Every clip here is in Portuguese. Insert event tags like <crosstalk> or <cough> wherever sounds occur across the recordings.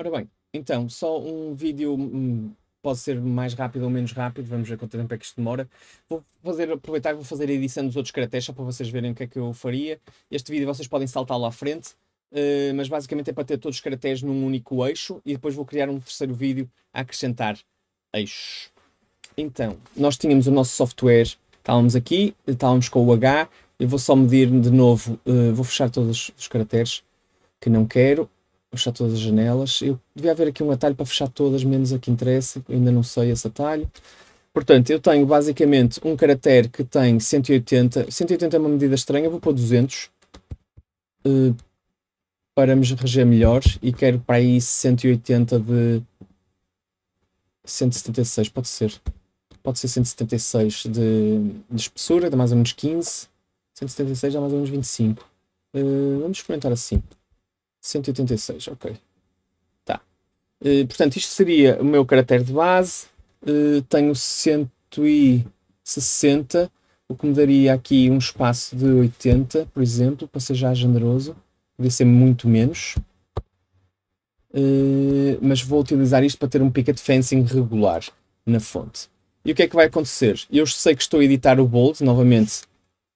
Ora bem, então, só um vídeo hum, pode ser mais rápido ou menos rápido, vamos ver quanto tempo é que isto demora. Vou fazer, aproveitar e vou fazer a edição dos outros caracteres só para vocês verem o que é que eu faria. Este vídeo vocês podem saltar lá à frente, uh, mas basicamente é para ter todos os caracteres num único eixo e depois vou criar um terceiro vídeo a acrescentar eixos. Então, nós tínhamos o nosso software, estávamos aqui, estávamos com o H, eu vou só medir de novo, uh, vou fechar todos os caracteres que não quero, fechar todas as janelas. Eu devia haver aqui um atalho para fechar todas, menos a que interessa, ainda não sei esse atalho. Portanto, eu tenho basicamente um caractere que tem 180. 180 é uma medida estranha, vou pôr 200 uh, eh, para me reger melhor e quero para aí 180 de. 176, pode ser. Pode ser 176 de, de espessura, dá mais ou menos 15. 176 dá mais ou menos 25. Uh, vamos experimentar assim. 186, ok. Tá. Uh, portanto, isto seria o meu caractere de base. Uh, tenho 160, o que me daria aqui um espaço de 80, por exemplo, para ser já generoso. Podia ser muito menos. Uh, mas vou utilizar isto para ter um picket fencing regular na fonte. E o que é que vai acontecer? Eu sei que estou a editar o bold, novamente,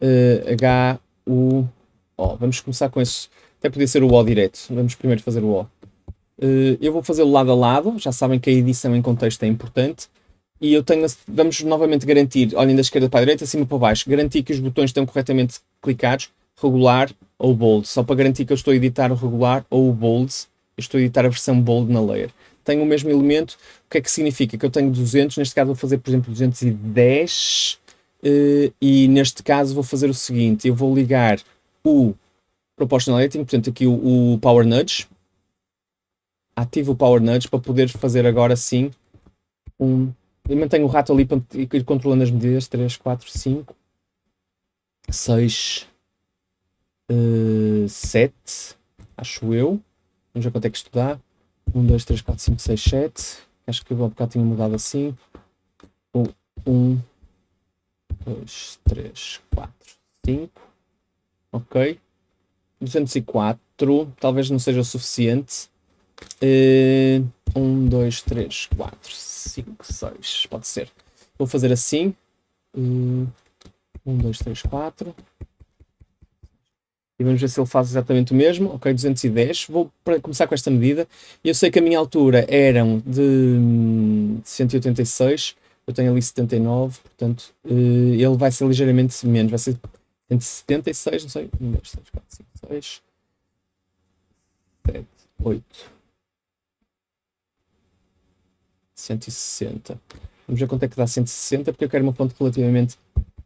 uh, H, U, O. Vamos começar com esses até podia ser o O direto. Vamos primeiro fazer o O. Eh, eu vou fazer lo lado a lado. Já sabem que a edição em contexto é importante. E eu tenho. Vamos novamente garantir, olhem da esquerda para a direita, acima para baixo. Garantir que os botões estão corretamente clicados, regular ou bold. Só para garantir que eu estou a editar o regular ou o bold. Eu estou a editar a versão bold na layer. Tenho o mesmo elemento. O que é que significa? Que eu tenho 200. Neste caso, vou fazer, por exemplo, 210. Eh, e neste caso vou fazer o seguinte, eu vou ligar o Proportional Lighting, portanto aqui o, o Power Nudge. Ativo o Power Nudge para poder fazer agora sim um... Eu mantenho o rato ali para ir controlando as medidas. 3, 4, 5, 6, 7, acho eu. Vamos ver quanto é que isto dá. 1, 2, 3, 4, 5, 6, 7. Acho que eu há bocado tinha mudado assim. 1, 2, 3, 4, 5. Ok. 204 talvez não seja o suficiente. 1, 2, 3, 4, 5, 6. Pode ser. Vou fazer assim. 1, 2, 3, 4. E vamos ver se ele faz exatamente o mesmo. Ok, 210. Vou começar com esta medida. Eu sei que a minha altura era de 186. Hum, eu tenho ali 79. Portanto, eh, ele vai ser ligeiramente menos. Vai ser 176 76, não sei. 1, 2, 3, 4, 5, 6, 7, 8. 160. Vamos ver quanto é que dá 160, porque eu quero uma fonte relativamente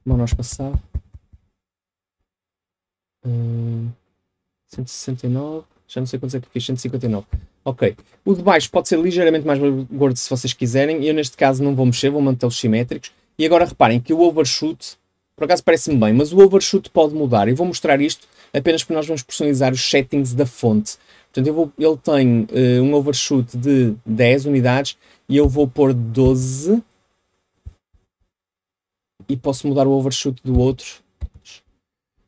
monoespaçada. Hum, 169. Já não sei quantos é que fiz, 159. Ok. O de baixo pode ser ligeiramente mais gordo se vocês quiserem. Eu, neste caso, não vou mexer, vou manter os simétricos. E agora reparem que o overshoot por acaso parece-me bem, mas o overshoot pode mudar. Eu vou mostrar isto apenas porque nós vamos personalizar os settings da fonte. Portanto, vou, ele tem uh, um overshoot de 10 unidades e eu vou pôr 12 e posso mudar o overshoot do outro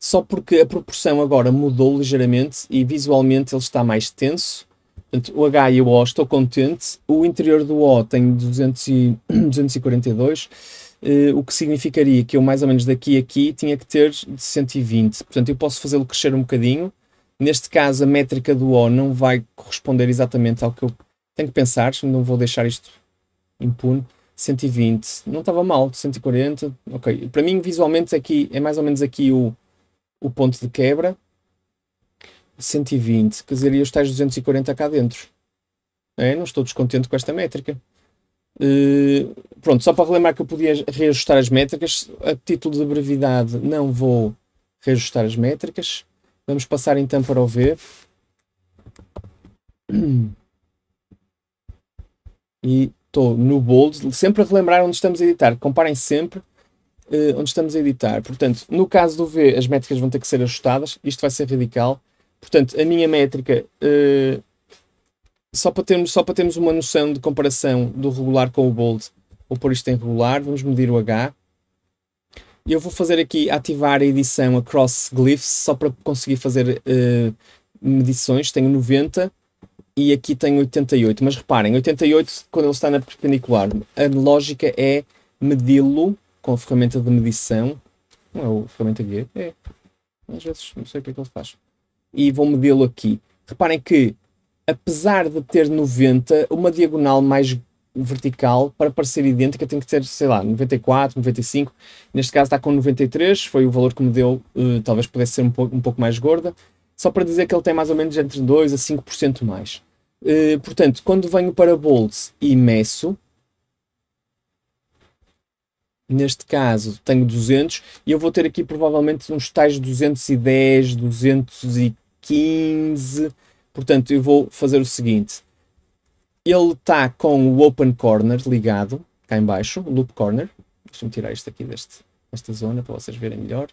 só porque a proporção agora mudou ligeiramente e visualmente ele está mais tenso. Portanto, o H e o O estou contente. O interior do O tem 200 e, 242 <clears throat> Eh, o que significaria que eu mais ou menos daqui a aqui tinha que ter de 120. Portanto, eu posso fazê-lo crescer um bocadinho. Neste caso, a métrica do O não vai corresponder exatamente ao que eu tenho que pensar. Não vou deixar isto impune. 120, não estava mal, 140, ok. Para mim, visualmente, aqui é mais ou menos aqui o, o ponto de quebra. 120, quer dizer, e os tais 240 cá dentro. É, não estou descontente com esta métrica. Eh, pronto, só para relembrar que eu podia reajustar as métricas, a título de brevidade não vou reajustar as métricas. Vamos passar então para o V. <clears throat> E estou no bold, sempre a relembrar onde estamos a editar. Comparem sempre uh, onde estamos a editar. Portanto, no caso do V, as métricas vão ter que ser ajustadas. Isto vai ser radical. Portanto, a minha métrica uh, só para termos, só para termos uma noção de comparação do regular com o bold, vou pôr isto em regular, vamos medir o H. E eu vou fazer aqui, ativar a edição across glyphs, só para conseguir fazer uh, medições. Tenho 90 e aqui tenho 88. Mas reparem, 88, quando ele está na perpendicular, a lógica é medi-lo com a ferramenta de medição. Não é o ferramenta guia? É. Às vezes não sei o que é que ele faz. E vou medi-lo aqui. Reparem que apesar de ter 90, uma diagonal mais vertical para parecer idêntica tem que ter, sei lá, 94, 95. Neste caso está com 93, foi o valor que me deu, uh, talvez pudesse ser um pouco, um pouco mais gorda, só para dizer que ele tem mais ou menos entre 2 a 5% mais. Uh, portanto, quando venho para Bolts e meço, neste caso tenho 200 e eu vou ter aqui provavelmente uns tais 210, 215 Portanto, eu vou fazer o seguinte. Ele está com o Open Corner ligado, cá em baixo, o Loop Corner. Deixa-me tirar isto aqui deste, desta zona para vocês verem melhor.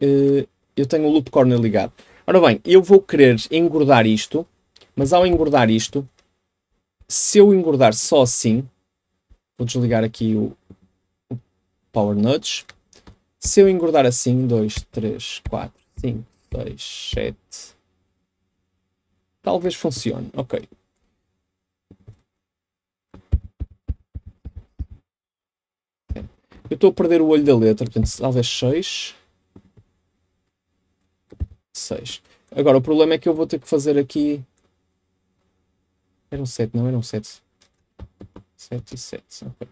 Eh, eu tenho o Loop Corner ligado. Ora bem, eu vou querer engordar isto, mas ao engordar isto, se eu engordar só assim, vou desligar aqui o, o Power Nudge. Se eu engordar assim, 2, 3, 4, 5, 6, 7, Talvez funcione. Ok. Eu estou a perder o olho da letra, portanto, talvez 6. 6. Agora, o problema é que eu vou ter que fazer aqui... Era um 7, não era um 7. 7 e 7, ok.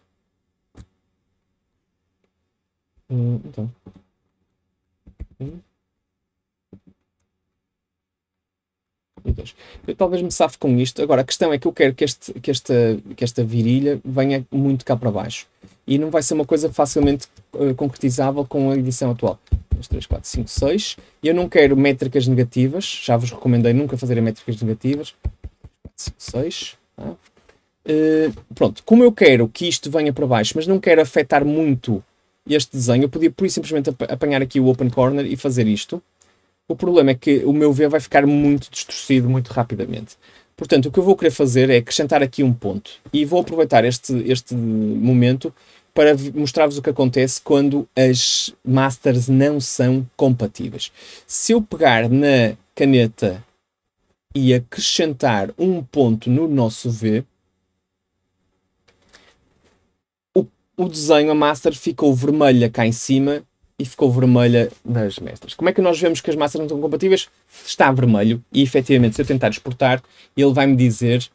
Hum, então... Hum. Deus. Eu talvez me safe com isto. Agora, a questão é que eu quero que, este, que, esta, que esta virilha venha muito cá para baixo. E não vai ser uma coisa facilmente uh, concretizável com a edição atual. 2, 3, 4, 5, 6. Eu não quero métricas negativas. Já vos recomendei nunca fazerem métricas negativas. 5, 6. Tá? Uh, pronto, como eu quero que isto venha para baixo, mas não quero afetar muito este desenho, eu podia por simplesmente apanhar aqui o Open Corner e fazer isto. O problema é que o meu V vai ficar muito distorcido muito rapidamente. Portanto, o que eu vou querer fazer é acrescentar aqui um ponto. E vou aproveitar este, este momento para mostrar-vos o que acontece quando as masters não são compatíveis. Se eu pegar na caneta e acrescentar um ponto no nosso V, o, o desenho, a master, ficou vermelha cá em cima e ficou vermelha nas mestras. Como é que nós vemos que as massas não estão compatíveis? Está vermelho e efetivamente se eu tentar exportar, ele vai-me dizer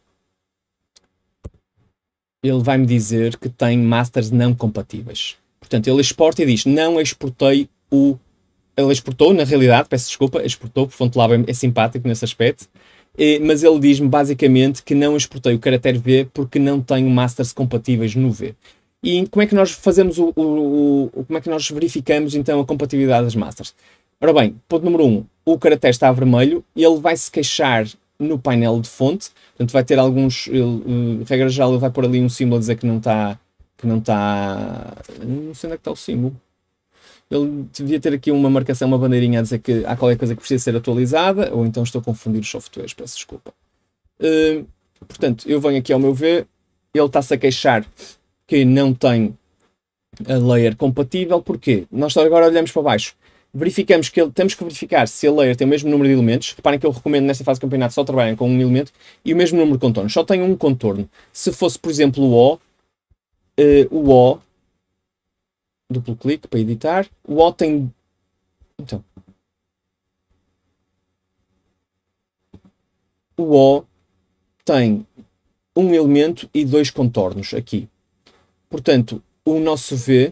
ele vai-me dizer que tem masters não compatíveis. Portanto, ele exporta e diz: "Não exportei o ele exportou, na realidade, peço desculpa, exportou, por lá é simpático nesse aspecto, mas ele diz-me basicamente que não exportei o caractere V porque não tenho masters compatíveis no V. E como é que nós fazemos o, o, o, como é que nós verificamos então a compatibilidade das masters? Ora bem, ponto número 1, um, o caractere está vermelho, ele vai se queixar no painel de fonte, portanto vai ter alguns, ele, eh, regra geral, ele vai pôr ali um símbolo a dizer que não está, que não está, não sei onde é que está o símbolo. Ele devia ter aqui uma marcação, uma bandeirinha a dizer que há qualquer coisa que precisa ser atualizada, ou então estou a confundir os softwares, peço desculpa. Uh, portanto, eu venho aqui ao meu ver, ele está-se a queixar que não tem a layer compatível. porque Nós agora olhamos para baixo. Verificamos que ele, temos que verificar se a layer tem o mesmo número de elementos. Reparem que eu recomendo nesta fase de campeonato só trabalhem com um elemento e o mesmo número de contornos. Só tem um contorno. Se fosse, por exemplo, o O, uh, o O, duplo clique para editar, o O tem. Então. O O tem um elemento e dois contornos aqui. Portanto, o nosso V,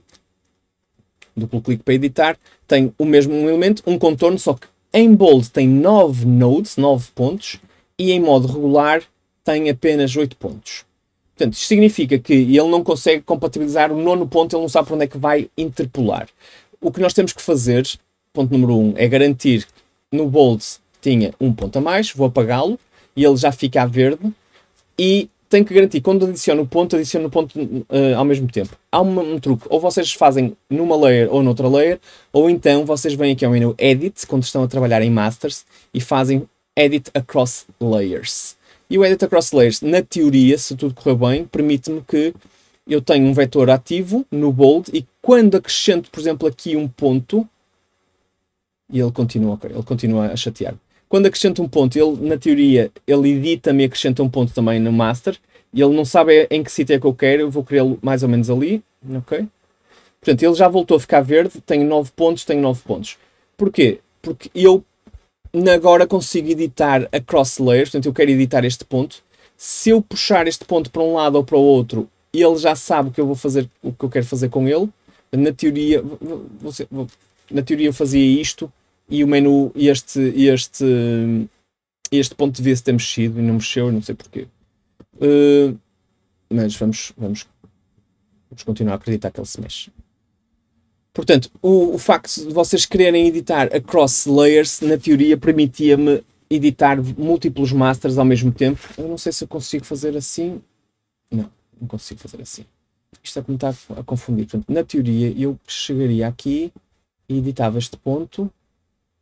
duplo clique para editar, tem o mesmo elemento, um contorno, só que em bold tem 9 nodes, 9 pontos, e em modo regular tem apenas 8 pontos. Portanto, isto significa que ele não consegue compatibilizar o nono ponto, ele não sabe para onde é que vai interpolar. O que nós temos que fazer, ponto número 1, um, é garantir que no bold tinha um ponto a mais, vou apagá-lo, e ele já fica a verde, e tem que garantir, quando adiciono o ponto, adiciono o ponto uh, ao mesmo tempo. Há um, um, truque, ou vocês fazem numa layer ou noutra layer, ou então vocês vêm aqui ao menu Edit, quando estão a trabalhar em Masters, e fazem Edit Across Layers. E o Edit Across Layers, na teoria, se tudo correr bem, permite-me que eu tenho um vetor ativo no bold e quando acrescento, por exemplo, aqui um ponto, e ele continua, ele continua a chatear quando acrescenta um ponto, ele, na teoria, ele edita-me e acrescenta um ponto também no master, e ele não sabe em que sítio é que eu quero, eu vou querer lo mais ou menos ali, ok? Portanto, ele já voltou a ficar verde, tenho 9 pontos, tenho 9 pontos. Porquê? Porque eu agora consigo editar a cross layer, portanto eu quero editar este ponto. Se eu puxar este ponto para um lado ou para o outro, ele já sabe que eu vou fazer o que eu quero fazer com ele. Na teoria, na teoria eu fazia isto e o menu, e este, este, este ponto de vista tem mexido e não mexeu, não sei porquê. Uh, mas vamos, vamos, vamos continuar a acreditar que ele se mexe. Portanto, o, o facto de vocês quererem editar across layers, na teoria, permitia-me editar múltiplos masters ao mesmo tempo. Eu não sei se eu consigo fazer assim. Não, não consigo fazer assim. Isto é como está a confundir. Portanto, na teoria, eu chegaria aqui e editava este ponto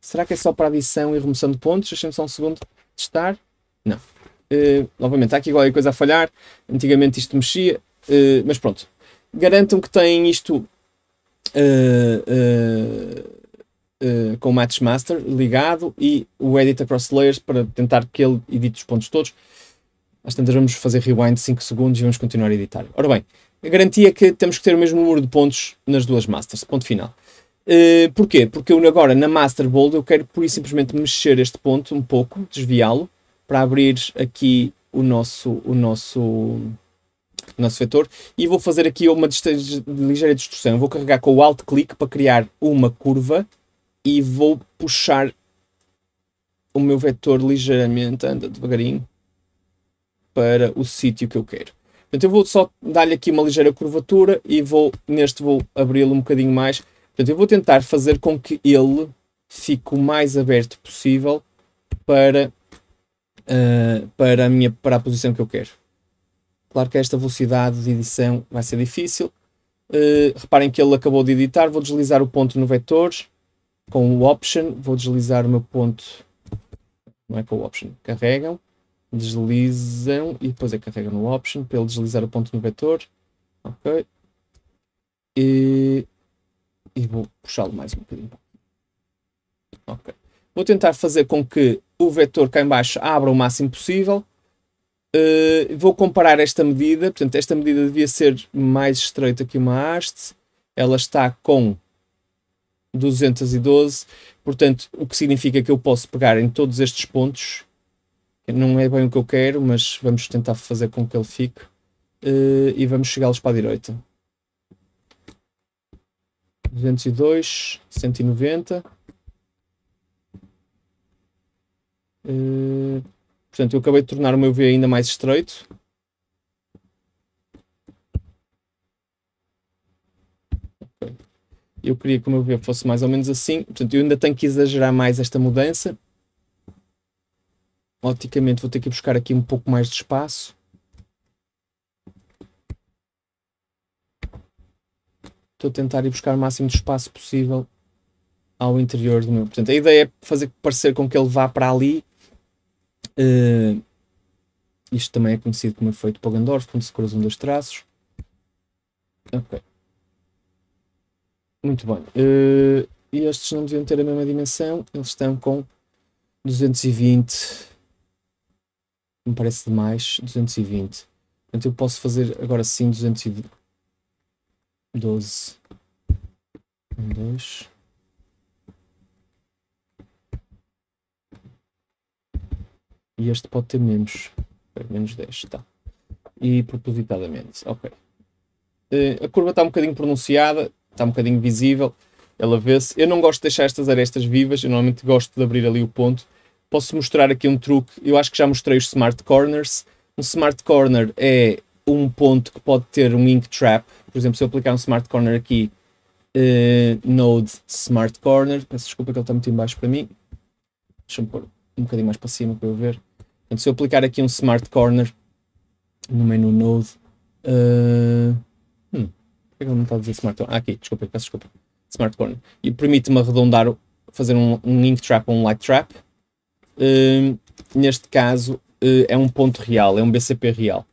Será que é só para adição e remoção de pontos? Deixa-me só um segundo testar. Não. Uh, novamente, há aqui qualquer coisa a falhar. Antigamente isto mexia, uh, mas pronto. Garantam que têm isto uh, com o Match Master ligado e o Edit Across Layers para tentar que ele edite os pontos todos. Às tantas vamos fazer rewind 5 segundos e vamos continuar a editar. Ora bem, a garantia é que temos que ter o mesmo número de pontos nas duas masters, ponto final. Eh, porquê? Porque eu agora na Master Bold eu quero por simplesmente mexer este ponto um pouco, desviá-lo, para abrir aqui o nosso, o nosso, o nosso vetor e vou fazer aqui uma ligeira distorção. Vou carregar com o alt click para criar uma curva e vou puxar o meu vetor ligeiramente, anda devagarinho, para o sítio que eu quero. Portanto, eu vou só dar-lhe aqui uma ligeira curvatura e vou, neste vou abri-lo um bocadinho mais Portanto, eu vou tentar fazer com que ele fique o mais aberto possível para, uh, para, a, minha, para a posição que eu quero. Claro que esta velocidade de edição vai ser difícil. Uh, reparem que ele acabou de editar. Vou deslizar o ponto no vetor com o Option. Vou deslizar o meu ponto. Não é com o Option. Carregam, deslizam e depois é carregam no Option para ele deslizar o ponto no vetor. Ok. E e vou puxá-lo mais um bocadinho. Ok. Vou tentar fazer com que o vetor cá embaixo abra o máximo possível. Uh, vou comparar esta medida, portanto esta medida devia ser mais estreita que uma haste. Ela está com 212, portanto o que significa que eu posso pegar em todos estes pontos. Não é bem o que eu quero, mas vamos tentar fazer com que ele fique. Uh, e vamos chegá-los para a direita. 202, 190. Uh, portanto, eu acabei de tornar o meu V ainda mais estreito. Okay. Eu queria que o meu V fosse mais ou menos assim. Portanto, eu ainda tenho que exagerar mais esta mudança. Oticamente vou ter que buscar aqui um pouco mais de espaço. estou a tentar ir buscar o máximo de espaço possível ao interior do meu. Portanto, a ideia é fazer parecer com que ele vá para ali. Uh, isto também é conhecido como efeito Pogandorf, quando se cruzam dois traços. Ok. Muito bem. Uh, e estes não deviam ter a mesma dimensão, eles estão com 220. Me parece demais, 220. Portanto, eu posso fazer agora sim 220 doze 1, 2. E este pode ter menos. Menos 10, tá. E propositadamente, ok. Uh, a curva está um bocadinho pronunciada, está um bocadinho visível, ela vê-se. Eu não gosto de deixar estas arestas vivas, eu normalmente gosto de abrir ali o ponto. Posso mostrar aqui um truque, eu acho que já mostrei os Smart Corners. Um Smart Corner é um ponto que pode ter um Ink Trap, por exemplo, se eu aplicar um Smart Corner aqui, uh, Node Smart Corner, peço desculpa que ele está muito embaixo para mim, deixa-me pôr um bocadinho mais para cima para eu ver. Portanto, se eu aplicar aqui um Smart Corner no menu Node, uh, hum, por é que ele não está a dizer Smart Corner? Ah, aqui, desculpa, peço desculpa. Smart Corner. E permite-me arredondar, fazer um, um Ink Trap ou um Light Trap. Uh, neste caso, uh, é um ponto real, é um BCP real.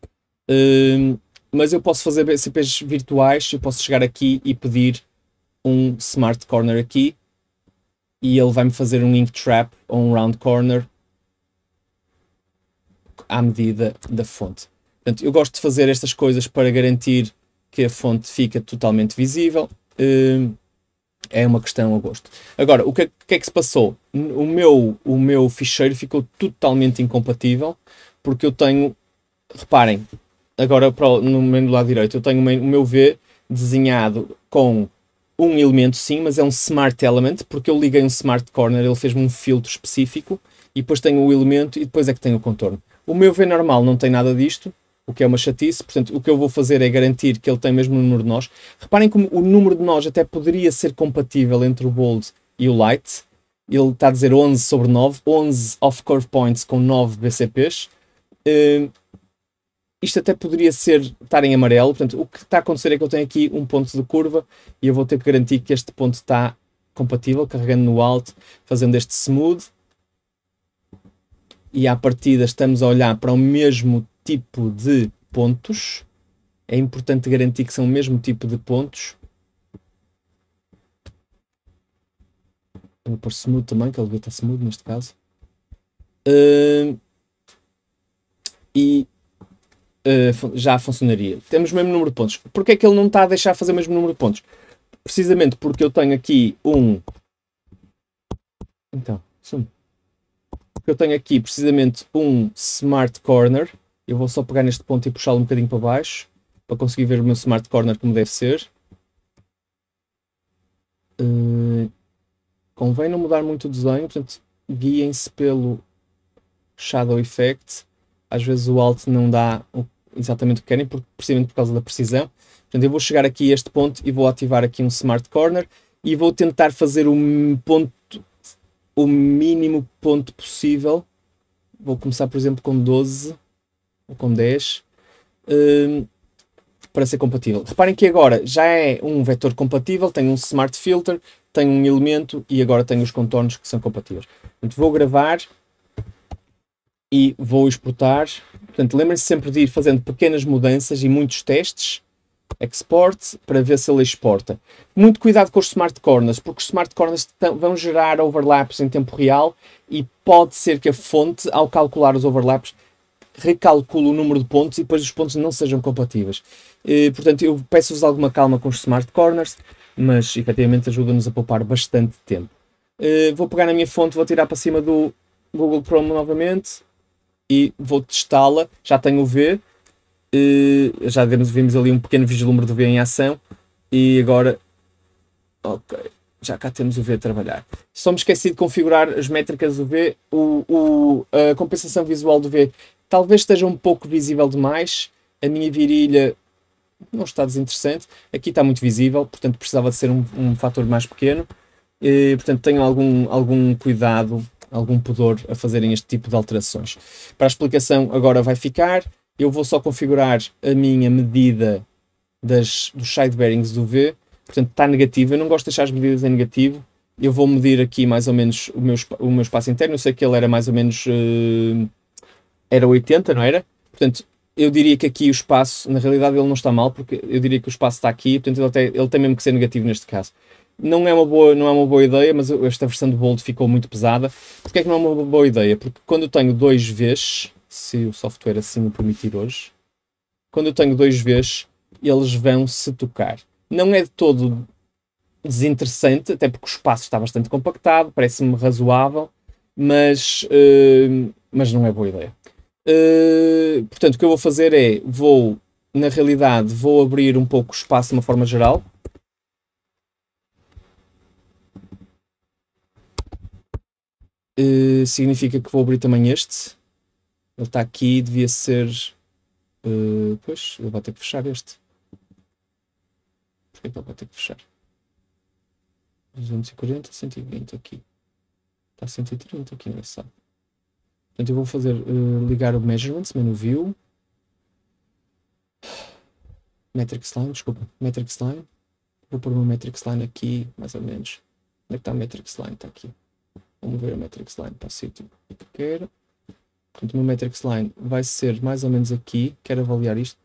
Mas eu posso fazer BCPs virtuais, eu posso chegar aqui e pedir um Smart Corner aqui e ele vai-me fazer um Ink Trap ou um Round Corner à medida da fonte. Portanto, eu gosto de fazer estas coisas para garantir que a fonte fica totalmente visível. Hum, é uma questão a gosto. Agora, o que é, que, é que se passou? O meu, o meu ficheiro ficou totalmente incompatível porque eu tenho. Reparem, agora para no menu do lado direito, eu tenho o meu V desenhado com um elemento sim, mas é um Smart Element, porque eu liguei um Smart Corner, ele fez-me um filtro específico, e depois tenho o elemento e depois é que tenho o contorno. O meu V normal não tem nada disto, o que é uma chatice, portanto o que eu vou fazer é garantir que ele tem mesmo o número de nós. Reparem como o número de nós até poderia ser compatível entre o bold e o light, ele está a dizer 11 sobre 9, 11 off-curve points com 9 BCPs, hum, isto até poderia ser estar em amarelo, portanto, o que está a acontecer é que eu tenho aqui um ponto de curva e eu vou ter que garantir que este ponto está compatível, carregando no Alt, fazendo este smooth. E à partida estamos a olhar para o mesmo tipo de pontos. É importante garantir que são o mesmo tipo de pontos. Vou pôr smooth também, que ele está smooth neste caso. Uh, e eh, já funcionaria. Temos o mesmo número de pontos. Porquê é que ele não está a deixar fazer o mesmo número de pontos? Precisamente porque eu tenho aqui um. Então, sumo. Eu tenho aqui precisamente um Smart Corner. Eu vou só pegar neste ponto e puxá-lo um bocadinho para baixo para conseguir ver o meu Smart Corner como deve ser. Uh, convém não mudar muito o desenho, portanto, guiem-se pelo Shadow Effect às vezes o alt não dá o, exatamente o que querem, por, precisamente por causa da precisão. Portanto, eu vou chegar aqui a este ponto e vou ativar aqui um Smart Corner e vou tentar fazer o ponto, o mínimo ponto possível. Vou começar, por exemplo, com 12 ou com 10 um, para ser compatível. Reparem que agora já é um vetor compatível, tem um Smart Filter, tem um elemento e agora tem os contornos que são compatíveis. Portanto, vou gravar e vou exportar. Portanto, lembrem-se sempre de ir fazendo pequenas mudanças e muitos testes. Export para ver se ele exporta. Muito cuidado com os smart corners, porque os smart corners vão gerar overlaps em tempo real e pode ser que a fonte, ao calcular os overlaps, recalcule o número de pontos e depois os pontos não sejam compatíveis. E, portanto, eu peço-vos alguma calma com os smart corners, mas efetivamente ajuda-nos a poupar bastante tempo. vou pegar na minha fonte, vou tirar para cima do Google Chrome novamente e vou testá-la. Já tenho o V, uh, já vimos ali um pequeno vislumbre do V em ação e agora. Ok, já cá temos o V a trabalhar. Só me esqueci de configurar as métricas do V, o, o, a compensação visual do V talvez esteja um pouco visível demais. A minha virilha não está desinteressante. Aqui está muito visível, portanto precisava de ser um, um fator mais pequeno. E, portanto, tenho algum, algum cuidado algum pudor a fazerem este tipo de alterações. Para a explicação, agora vai ficar. Eu vou só configurar a minha medida das, dos side bearings do V. Portanto, está negativo. Eu não gosto de deixar as medidas em negativo. Eu vou medir aqui mais ou menos o meu, o meu espaço interno. Eu sei que ele era mais ou menos. Uh, era 80, não era? Portanto, eu diria que aqui o espaço, na realidade, ele não está mal, porque eu diria que o espaço está aqui, portanto, ele, até, ele tem mesmo que ser negativo neste caso não é uma boa, não é uma boa ideia, mas esta versão do Bold ficou muito pesada. Porquê é que não é uma boa ideia? Porque quando eu tenho dois Vs, se o software assim me permitir hoje, quando eu tenho dois Vs, eles vão se tocar. Não é de todo desinteressante, até porque o espaço está bastante compactado, parece-me razoável, mas, uh, mas não é boa ideia. Uh, portanto, o que eu vou fazer é, vou, na realidade, vou abrir um pouco o espaço de uma forma geral, uh, significa que vou abrir também este. Ele está aqui, devia ser. Uh, pois, eu vou ter que fechar este. Porquê que ele vai ter que fechar? 240, 120 aqui. Está 130 aqui, não é só, Portanto, eu vou fazer uh, ligar o measurements, menu view. Metrics line, desculpa, metrics line. Vou pôr uma metrics line aqui, mais ou menos. Onde é que está a metrics line? Está aqui. Vamos ver a matrix line para o sítio que quero. Portanto, o meu matrix line vai ser mais ou menos aqui. Quero avaliar isto.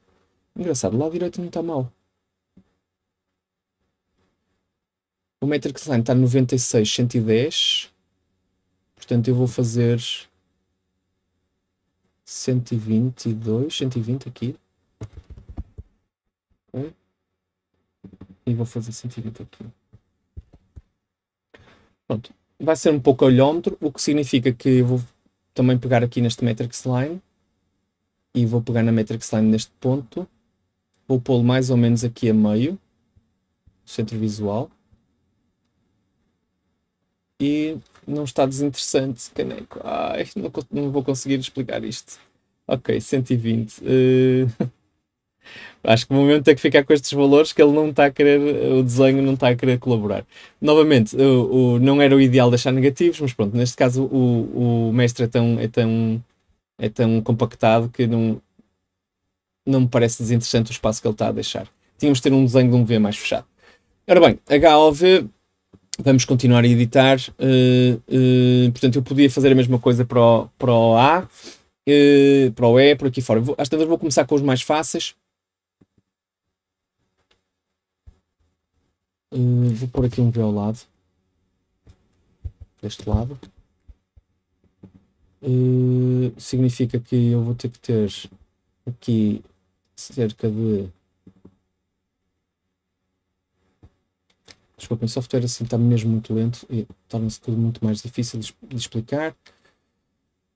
Engraçado, lá direito não está mal. O matrix line está 96, 110. Portanto, eu vou fazer 122, 120 aqui. E vou fazer 120 aqui. Pronto vai ser um pouco olhômetro, o que significa que eu vou também pegar aqui neste matrix line e vou pegar na matrix line neste ponto, vou pô-lo mais ou menos aqui a meio, centro visual, e não está desinteressante, caneco, ai, não, não vou conseguir explicar isto. Ok, 120. Uh... <laughs> Acho que o momento tem que ficar com estes valores que ele não está a querer, o desenho não está a querer colaborar. Novamente, o, o não era o ideal deixar negativos, mas pronto, neste caso o, o mestre é tão, é, tão, é tão compactado que não, não me parece desinteressante o espaço que ele está a deixar. Tínhamos de ter um desenho de um V mais fechado. Ora bem, HOV, vamos continuar a editar. Uh, uh, portanto, eu podia fazer a mesma coisa para o, para o A, uh, para o E, por aqui fora. Vou, às vezes vou começar com os mais fáceis Uh, vou pôr aqui um V ao lado. Deste lado. Uh, significa que eu vou ter que ter aqui cerca de desculpem, software assim está mesmo muito lento e torna-se tudo muito mais difícil de explicar.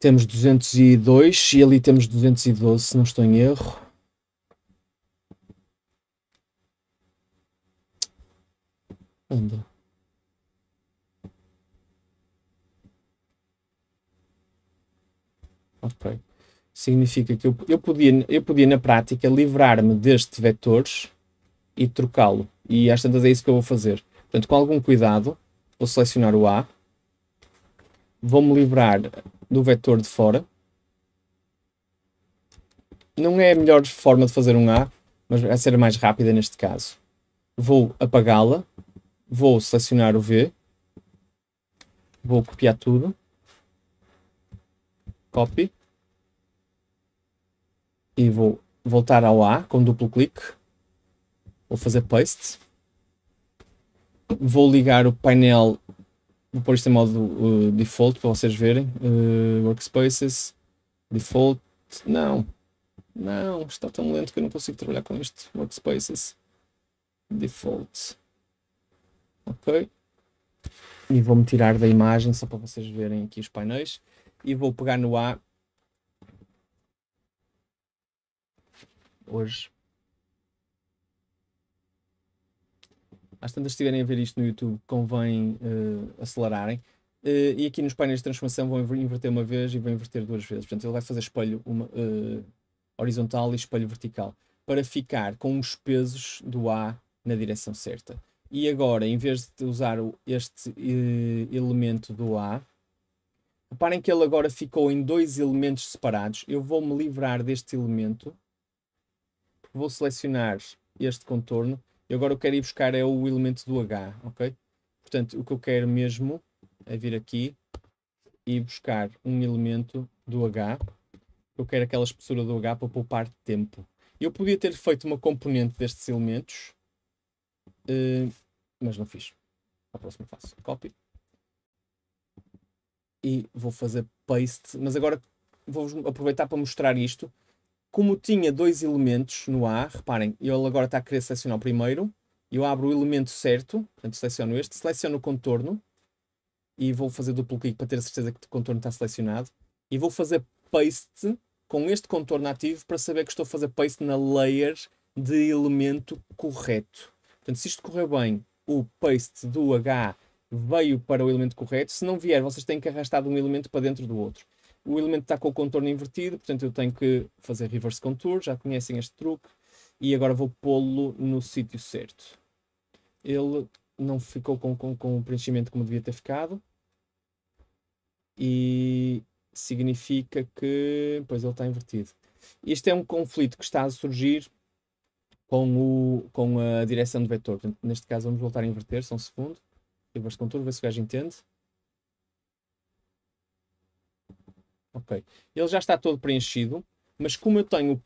Temos 202 e ali temos 212, se não estou em erro. Anda. Ok. Significa que eu, eu, podia, eu podia, na prática, livrar-me deste vetores e trocá-lo. E às tantas é isso que eu vou fazer. Portanto, com algum cuidado, vou selecionar o A. Vou-me livrar do vetor de fora. Não é a melhor forma de fazer um A, mas vai ser a mais rápida neste caso. Vou apagá-la Vou selecionar o V. Vou copiar tudo. Copy. E vou voltar ao A com duplo clique. Vou fazer paste. Vou ligar o painel. Vou pôr isto em modo uh, default para vocês verem. Uh, workspaces. Default. Não. Não, está tão lento que eu não consigo trabalhar com isto. Workspaces. Default. Ok. E vou-me tirar da imagem só para vocês verem aqui os painéis. E vou pegar no A. Hoje. Às tantas estiverem a ver isto no YouTube, convém uh, acelerarem. Uh, e aqui nos painéis de transformação vão inverter uma vez e vão inverter duas vezes. Portanto, ele vai fazer espelho uma, uh, horizontal e espelho vertical para ficar com os pesos do A na direção certa. E agora, em vez de usar este eh, elemento do A, reparem que ele agora ficou em dois elementos separados. Eu vou-me livrar deste elemento. Vou selecionar este contorno. E agora eu quero ir buscar é o elemento do H, ok? Portanto, o que eu quero mesmo é vir aqui e buscar um elemento do H. Eu quero aquela espessura do H para poupar tempo. Eu podia ter feito uma componente destes elementos Uh, mas não fiz. A próxima faço copy. E vou fazer paste. Mas agora vou aproveitar para mostrar isto. Como tinha dois elementos no A, reparem, ele agora está a querer selecionar o primeiro. Eu abro o elemento certo, portanto seleciono este, seleciono o contorno e vou fazer duplo clique para ter a certeza que o contorno está selecionado. E vou fazer paste com este contorno ativo para saber que estou a fazer paste na layer de elemento correto. Portanto, se isto correr bem, o paste do H veio para o elemento correto. Se não vier, vocês têm que arrastar de um elemento para dentro do outro. O elemento está com o contorno invertido, portanto eu tenho que fazer reverse contour, já conhecem este truque. E agora vou pô-lo no sítio certo. Ele não ficou com, com, com o preenchimento como devia ter ficado. E significa que... pois ele está invertido. Este é um conflito que está a surgir com, o, com a direção do vetor. Portanto, neste caso vamos voltar a inverter, só um segundo. E baixo contorno, ver se o gajo entende. Ok. Ele já está todo preenchido, mas como eu tenho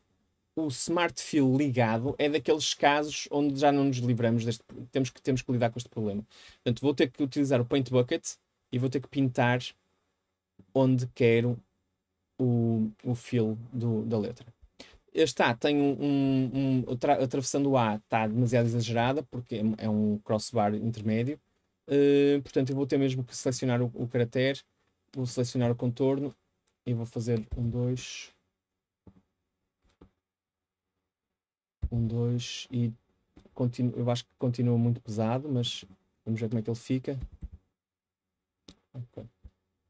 o Smart Fill ligado, é daqueles casos onde já não nos livramos deste temos que temos que lidar com este problema. Portanto, vou ter que utilizar o Paint Bucket e vou ter que pintar onde quero o, o fill do, da letra está, tem um. um, atravessando o A está demasiado exagerada, porque é, é um crossbar intermédio. Uh, portanto, eu vou ter mesmo que selecionar o, o vou selecionar o contorno e vou fazer um, dois. Um, dois e continuo, eu acho que continua muito pesado, mas vamos ver como é que ele fica. Okay.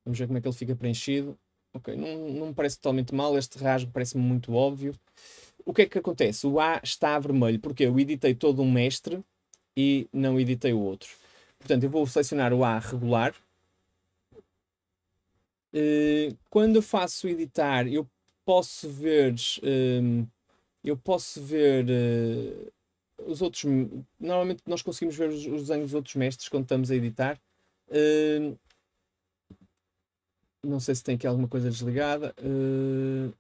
Vamos ver como é que ele fica preenchido. Ok, não, não me parece totalmente mal, este rasgo parece-me muito óbvio. O que é que acontece? O A está a vermelho, porque eu editei todo um mestre e não editei o outro. Portanto, eu vou selecionar o A regular. Eh, quando eu faço editar, eu posso ver ehm, eu posso ver eh, os outros. Normalmente nós conseguimos ver os, os desenhos dos outros mestres quando estamos a editar. Uh, não sei se tem aqui alguma coisa desligada. Uh...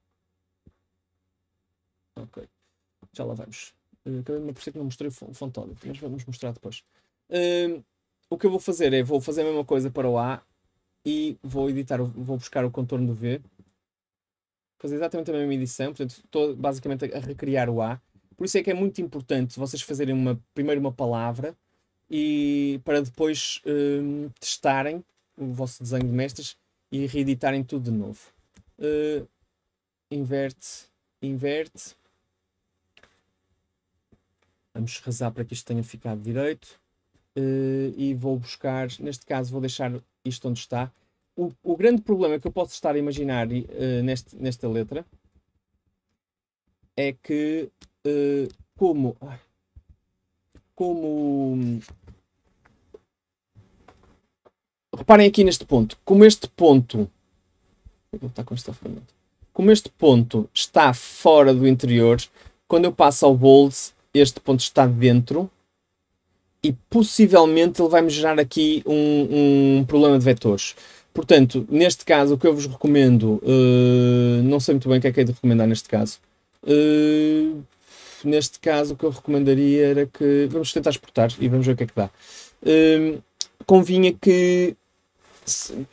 Ok. Já lá vamos. Uh, acabei de me perceber que não mostrei o fontódito, mas vamos mostrar depois. Uh, o que eu vou fazer é, vou fazer a mesma coisa para o A e vou editar, vou buscar o contorno do V. Fazer exatamente a mesma edição, portanto estou basicamente a recriar o A. Por isso é que é muito importante vocês fazerem uma, primeiro uma palavra e para depois um, testarem o vosso desenho de mestras e reeditarem tudo de novo. Uh, inverte, inverte. Vamos rezar para que isto tenha ficado direito. Uh, e vou buscar, neste caso vou deixar isto onde está. O, o grande problema que eu posso estar a imaginar uh, neste, nesta letra é que como, como reparem aqui neste ponto. Como este ponto. Vou com esta ferramenta. Como este ponto está fora do interior, quando eu passo ao bold, este ponto está dentro e possivelmente ele vai me gerar aqui um, um problema de vetores. Portanto, neste caso, o que eu vos recomendo, uh, não sei muito bem o que é que é de recomendar neste caso. Uh, neste caso, o que eu recomendaria era que. Vamos tentar exportar e vamos ver o que é que dá. Uh, convinha que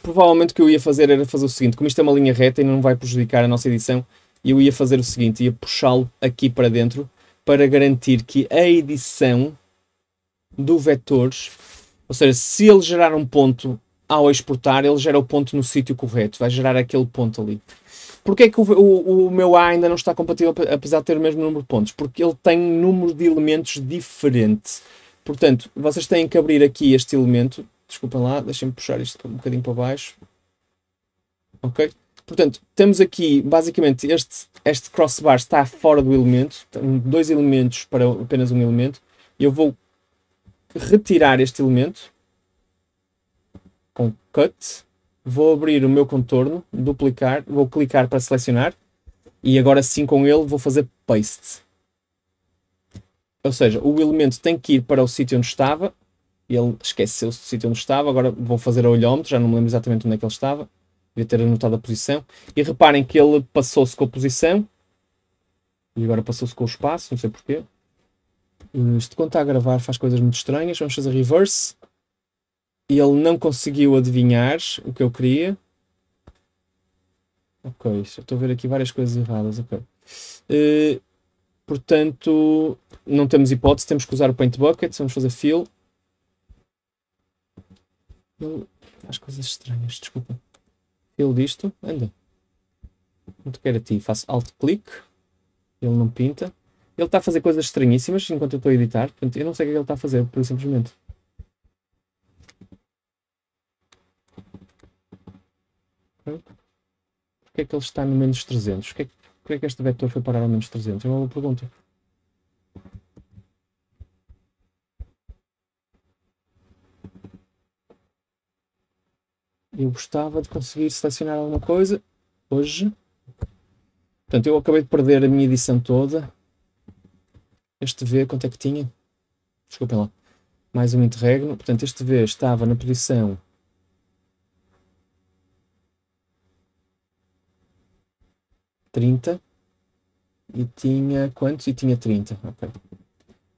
provavelmente o que eu ia fazer era fazer o seguinte: como isto é uma linha reta e não vai prejudicar a nossa edição, eu ia fazer o seguinte: ia puxá-lo aqui para dentro para garantir que a edição do vetor, ou seja, se ele gerar um ponto ao exportar, ele gera o ponto no sítio correto, vai gerar aquele ponto ali. Porquê é que o, o, o, meu A ainda não está compatível, apesar de ter o mesmo número de pontos? Porque ele tem um número de elementos diferente. Portanto, vocês têm que abrir aqui este elemento, Desculpem lá, deixem-me puxar isto um bocadinho para baixo. Ok? Portanto, temos aqui basicamente este, este crossbar está fora do elemento, dois elementos para apenas um elemento. Eu vou retirar este elemento com cut, vou abrir o meu contorno, duplicar, vou clicar para selecionar e agora sim com ele vou fazer paste. Ou seja, o elemento tem que ir para o sítio onde estava ele esqueceu-se do sítio onde estava, agora vão fazer a olhómetro, já não me lembro exatamente onde é que ele estava, devia ter anotado a posição. E reparem que ele passou-se com a posição, e agora passou-se com o espaço, não sei porquê. Eh, isto quando está a gravar faz coisas muito estranhas, vamos fazer reverse. E ele não conseguiu adivinhar o que eu queria. Ok, estou a ver aqui várias coisas erradas, ok. Uh, portanto, não temos hipótese, temos que usar o Paint Bucket, vamos fazer fill. Ele faz coisas estranhas, desculpa. Ele disto, anda. quando quer a ti, faço alt click. Ele não pinta. Ele está a fazer coisas estranhíssimas enquanto eu estou a editar. Portanto, eu não sei o que é ele está a fazer, por simplesmente. Porquê é que ele está no menos 300? por que, porquê é, é que este vetor foi parar ao menos 300? É uma boa pergunta. Eu gostava de conseguir selecionar alguma coisa hoje. Portanto, eu acabei de perder a minha edição toda. Este V, quanto é que tinha? Desculpem lá. Mais um interregno. Portanto, este V estava na posição trinta e tinha quantos? E tinha 30. Ok.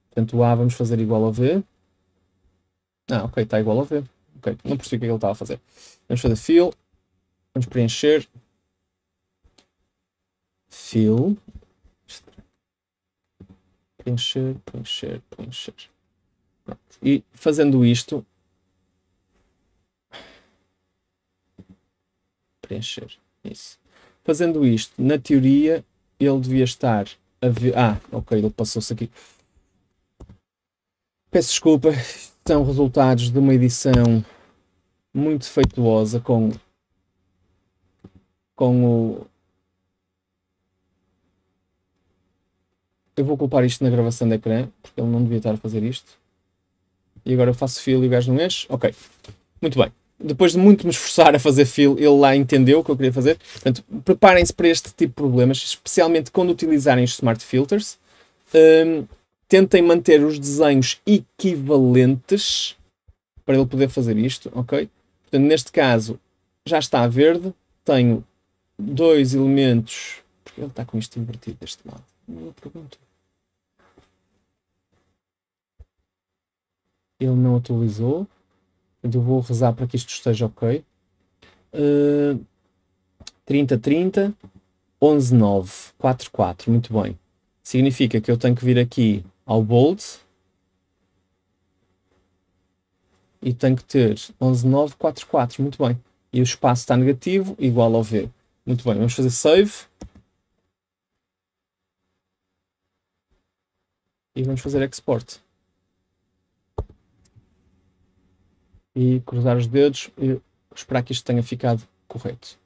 Portanto, o A vamos fazer igual ao V. Ah, ok, está igual ao V. Ok, não percebi o que é ele estava a fazer. Vamos fazer fill. Vamos preencher. Fill. Preencher, preencher, preencher. Pronto. E fazendo isto. Preencher. Isso. Fazendo isto, na teoria, ele devia estar a ver. Ah, ok, ele passou-se aqui. Peço desculpa, <laughs> são resultados de uma edição muito feituosa com, com o. Eu vou culpar isto na gravação da ecrã, porque ele não devia estar a fazer isto. E agora eu faço fio e o gajo não enche. Ok. Muito bem. Depois de muito me esforçar a fazer fio, ele lá entendeu o que eu queria fazer. Portanto, preparem-se para este tipo de problemas, especialmente quando utilizarem os smart filters. Um, tentem manter os desenhos equivalentes para ele poder fazer isto, ok? Portanto, neste caso, já está verde, tenho dois elementos. Porque ele está com isto invertido deste lado? Não pergunto. Ele não atualizou. Eu vou rezar para que isto esteja ok. Uh, 30, 30, 11, 9, 4, 4. Muito bem. Significa que eu tenho que vir aqui ao bold e tenho que ter 11944, muito bem. E o espaço está negativo, igual ao V. Muito bem, vamos fazer save. E vamos fazer export. E cruzar os dedos e esperar que isto tenha ficado correto.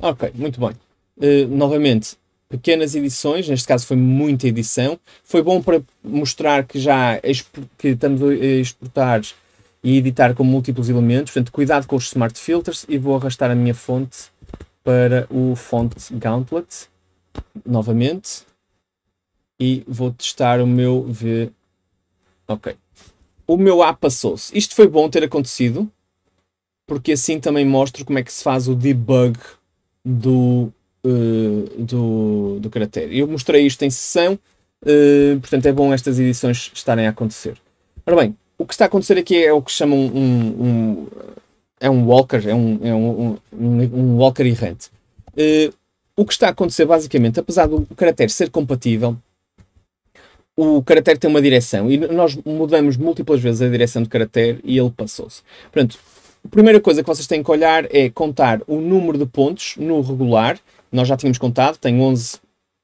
Ok, muito bem. Uh, novamente, pequenas edições, neste caso foi muita edição. Foi bom para mostrar que já que estamos a exportar e editar com múltiplos elementos. Portanto, cuidado com os Smart Filters e vou arrastar a minha fonte para o Font Gauntlet novamente e vou testar o meu V. Ok. O meu A passou-se. Isto foi bom ter acontecido porque assim também mostro como é que se faz o debug do, uh, do, do caractere. Eu mostrei isto em sessão, uh, portanto é bom estas edições estarem a acontecer. Ora bem, o que está a acontecer aqui é o que chamam um, um, é um walker, é um, é um, um walker errante. Uh, o que está a acontecer basicamente, apesar do caractere ser compatível, o caractere tem uma direção e nós mudamos múltiplas vezes a direção do caractere e ele passou-se. Portanto, a primeira coisa que vocês têm que olhar é contar o número de pontos no regular. Nós já tínhamos contado, tem 11,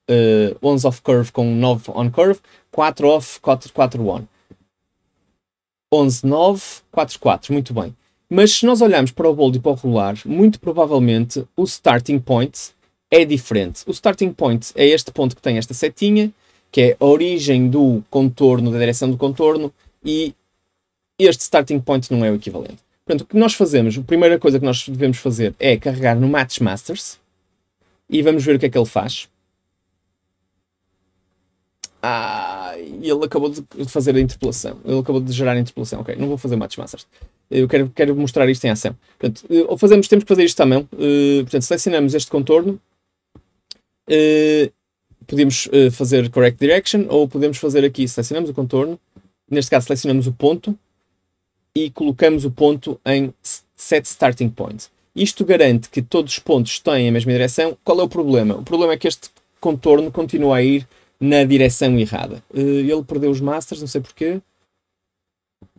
uh, 11 off curve com 9 on curve, 4 off, 4, 4 on. 11.944, muito bem. Mas se nós olharmos para o bold e para o regular, muito provavelmente o starting point é diferente. O starting point é este ponto que tem esta setinha, que é a origem do contorno, da direção do contorno, e este starting point não é o equivalente. Portanto, o que nós fazemos, a primeira coisa que nós devemos fazer é carregar no Match Masters e vamos ver o que é que ele faz. Ah, e ele acabou de fazer a interpelação. Ele acabou de gerar a interpelação. Ok, não vou fazer mates massas. Eu quero, quero mostrar isto em ação. Portanto, eh, ou fazemos, temos que fazer isto à mão. Uh, portanto, selecionamos este contorno. Uh, podemos uh, fazer correct direction ou podemos fazer aqui, selecionamos o contorno. Neste caso, selecionamos o ponto e colocamos o ponto em set starting point. Isto garante que todos os pontos têm a mesma direção. Qual é o problema? O problema é que este contorno continua a ir na direção errada. Eh, ele perdeu os masters, não sei porquê.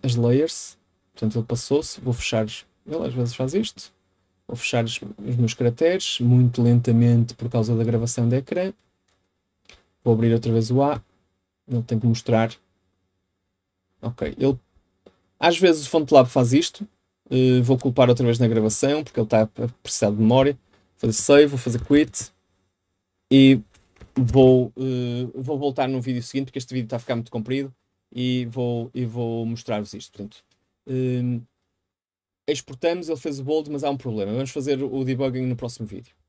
As layers. Portanto, ele passou-se. Vou fechar. Ele às vezes faz isto. Vou fechar os meus caracteres muito lentamente por causa da gravação do ecrã. Vou abrir outra vez o A. Ele tem que mostrar. Ok. Ele... Às vezes o FontLab faz isto. Uh, vou culpar outra vez na gravação, porque ele está a precisar de memória. Vou fazer save, vou fazer quit. E vou, uh, vou voltar no vídeo seguinte, porque este vídeo está a ficar muito comprido e vou, e vou mostrar-vos isto. Portanto, ehm, exportamos, ele fez o bold, mas há um problema. Vamos fazer o debugging no próximo vídeo.